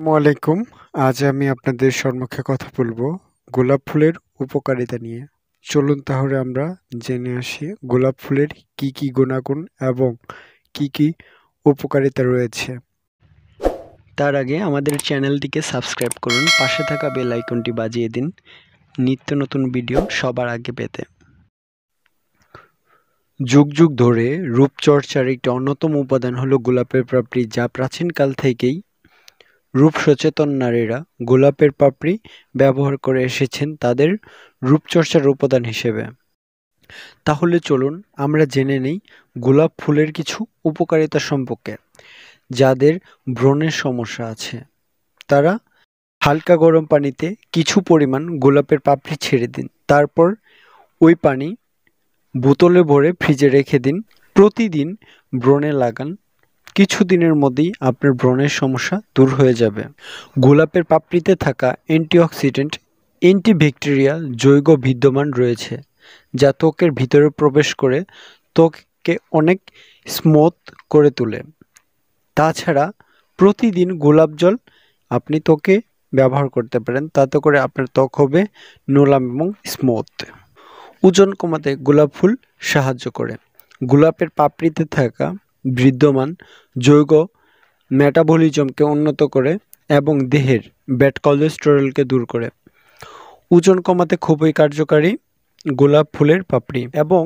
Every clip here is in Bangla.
আসসালামু আলাইকুম আজ আমি আপনাদের সম্মুখে কথা বলবো গোলাপ ফুলের উপকারিতা নিয়ে চলুন তাহলে আমরা জেনে আসি গোলাপ ফুলের কি কি গুণাগুণ এবং কি কি উপকারিতা রয়েছে তার আগে আমাদের চ্যানেলটিকে সাবস্ক্রাইব করুন পাশে থাকা বেল আইকনটি বাজিয়ে দিন নিত্য নতুন ভিডিও সবার আগে পেতে যুগ যুগ ধরে রূপচর্চার একটি অন্যতম উপাদান হলো গোলাপের প্রাপ্তি যা প্রাচীনকাল থেকেই রূপসচেতন নারীরা গোলাপের পাপড়ি ব্যবহার করে এসেছেন তাদের রূপচর্চার উপাদান হিসেবে তাহলে চলুন আমরা জেনে নিই গোলাপ ফুলের কিছু উপকারিতা সম্পর্কে যাদের ব্রণের সমস্যা আছে তারা হালকা গরম পানিতে কিছু পরিমাণ গোলাপের পাপড়ি ছেড়ে দিন তারপর ওই পানি বোতলে ভরে ফ্রিজে রেখে দিন প্রতিদিন ব্রণে লাগান কিছু দিনের মধ্যেই আপনার ব্রণের সমস্যা দূর হয়ে যাবে গোলাপের পাপড়িতে থাকা অ্যান্টিঅক্সিডেন্ট অ্যান্টিব্যাকটেরিয়াল জৈব বিদ্যমান রয়েছে যা ত্বকের ভিতরে প্রবেশ করে ত্বককে অনেক স্মুথ করে তোলে তাছাড়া প্রতিদিন গোলাপ জল আপনি ত্বকে ব্যবহার করতে পারেন তাতে করে আপনার ত্বক হবে নোলাম এবং স্মুথ ওজন কমাতে গোলাপ ফুল সাহায্য করে গোলাপের পাপড়িতে থাকা বিদ্যমান যৌগ মেটাবলিজমকে উন্নত করে এবং দেহের ব্যাড কোলেস্টেরলকে দূর করে ওজন কমাতে খুবই কার্যকারী গোলাপ ফুলের পাপড়ি এবং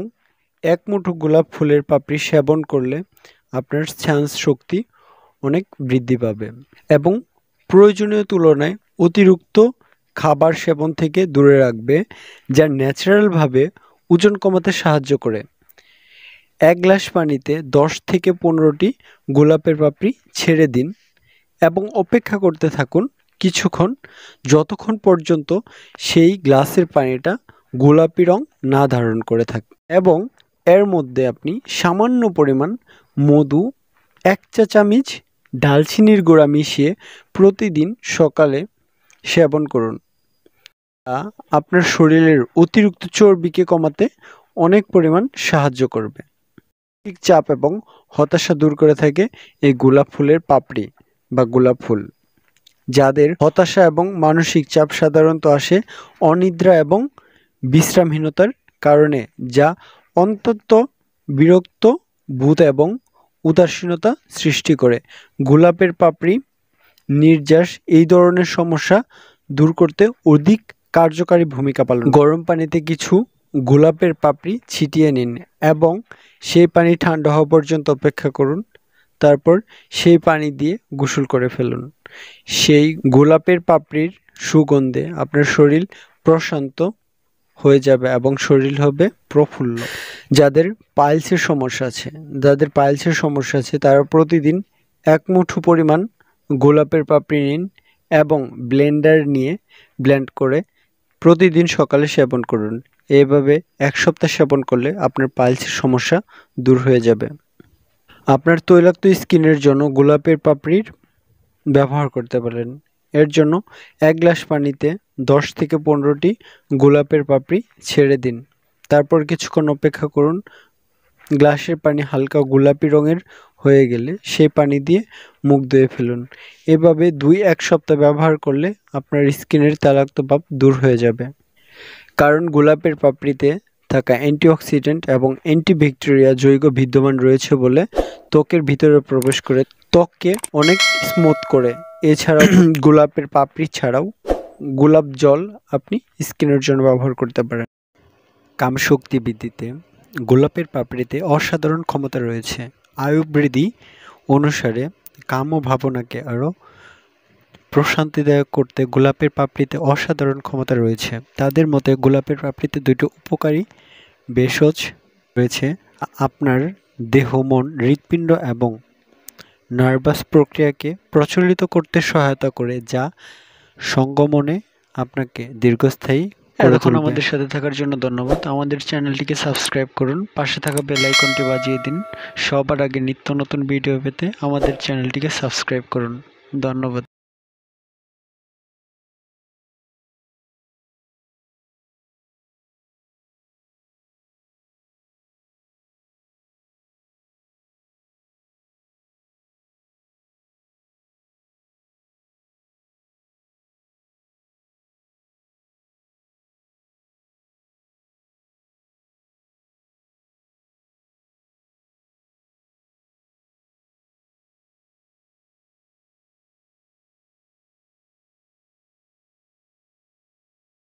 এক মুঠো গোলাপ ফুলের পাপড়ি সেবন করলে আপনার ছাঁস শক্তি অনেক বৃদ্ধি পাবে এবং প্রয়োজনীয় তুলনায় অতিরিক্ত খাবার সেবন থেকে দূরে রাখবে যা ন্যাচারালভাবে ওজন কমাতে সাহায্য করে এক গ্লাস পানিতে 10 থেকে পনেরোটি গোলাপের পাপড়ি ছেড়ে দিন এবং অপেক্ষা করতে থাকুন কিছুক্ষণ যতক্ষণ পর্যন্ত সেই গ্লাসের পানিটা গোলাপি রং না ধারণ করে থাকে এবং এর মধ্যে আপনি সামান্য পরিমাণ মধু এক চা চামিচ ডালচিনির গুঁড়া মিশিয়ে প্রতিদিন সকালে সেবন করুন আপনার শরীরের অতিরিক্ত চর্বিকে কমাতে অনেক পরিমাণ সাহায্য করবে মানসিক চাপ এবং হতাশা দূর করে থাকে এই গোলাপ ফুলের পাপড়ি বা গোলাপ ফুল যাদের হতাশা এবং মানসিক চাপ সাধারণত আসে অনিদ্রা এবং বিশ্রামহীনতার কারণে যা অন্তত বিরক্ত ভূত এবং উদাসীনতা সৃষ্টি করে গোলাপের পাপড়ি নির্যাস এই ধরনের সমস্যা দূর করতে অধিক কার্যকারী ভূমিকা পালন গরম পানিতে কিছু গোলাপের পাপড়ি ছিটিয়ে নিন এবং সেই পানি ঠান্ডা হওয়া পর্যন্ত অপেক্ষা করুন তারপর সেই পানি দিয়ে গোসল করে ফেলুন সেই গোলাপের পাপড়ির সুগন্ধে আপনার শরীর প্রশান্ত হয়ে যাবে এবং শরীর হবে প্রফুল্ল যাদের পাইলসের সমস্যা আছে যাদের পাইলসের সমস্যা আছে তারা প্রতিদিন এক মুঠো পরিমাণ গোলাপের পাপড়ি নিন এবং ব্লেন্ডার নিয়ে ব্লেন্ড করে প্রতিদিন সকালে সেবন করুন এভাবে এক সপ্তাহ সেবন করলে আপনার পাইলসের সমস্যা দূর হয়ে যাবে আপনার তৈলাক্ত স্কিনের জন্য গোলাপের পাপড়ির ব্যবহার করতে পারেন এর জন্য এক গ্লাস পানিতে দশ থেকে পনেরোটি গোলাপের পাপড়ি ছেড়ে দিন তারপর কিছুক্ষণ অপেক্ষা করুন গ্লাসের পানি হালকা গোলাপি রঙের হয়ে গেলে সেই পানি দিয়ে মুখ ধুয়ে ফেলুন এভাবে দুই এক সপ্তাহ ব্যবহার করলে আপনার স্কিনের তালাক্ত ভাব দূর হয়ে যাবে কারণ গোলাপের পাপড়িতে থাকা অ্যান্টিঅক্সিডেন্ট এবং অ্যান্টিব্যাকটেরিয়া জৈব বিদ্যমান রয়েছে বলে ত্বকের ভিতরে প্রবেশ করে ত্বককে অনেক স্মুথ করে এছাড়াও গোলাপের পাপড়ি ছাড়াও গোলাপ জল আপনি স্কিনের জন্য ব্যবহার করতে পারেন কাম শক্তি বৃদ্ধিতে গোলাপের পাপড়িতে অসাধারণ ক্ষমতা রয়েছে আয়ুবৃদ্ধি অনুসারে কাম ও ভাবনাকে আরও প্রশান্তিদায়ক করতে গোলাপের পাপড়িতে অসাধারণ ক্ষমতা রয়েছে তাদের মতে গোলাপের পাপড়িতে দুটো উপকারী ভেষজ রয়েছে আপনার দেহ মন হৃৎপিণ্ড এবং নার্ভাস প্রক্রিয়াকে প্রচলিত করতে সহায়তা করে যা সঙ্গমনে আপনাকে দীর্ঘস্থায়ী এতক্ষণ আমাদের সাথে থাকার জন্য ধন্যবাদ আমাদের চ্যানেলটিকে সাবস্ক্রাইব করুন পাশে থাকা বেল আইকনটি বাজিয়ে দিন সবার আগে নিত্য নতুন ভিডিও পেতে আমাদের চ্যানেলটিকে সাবস্ক্রাইব করুন ধন্যবাদ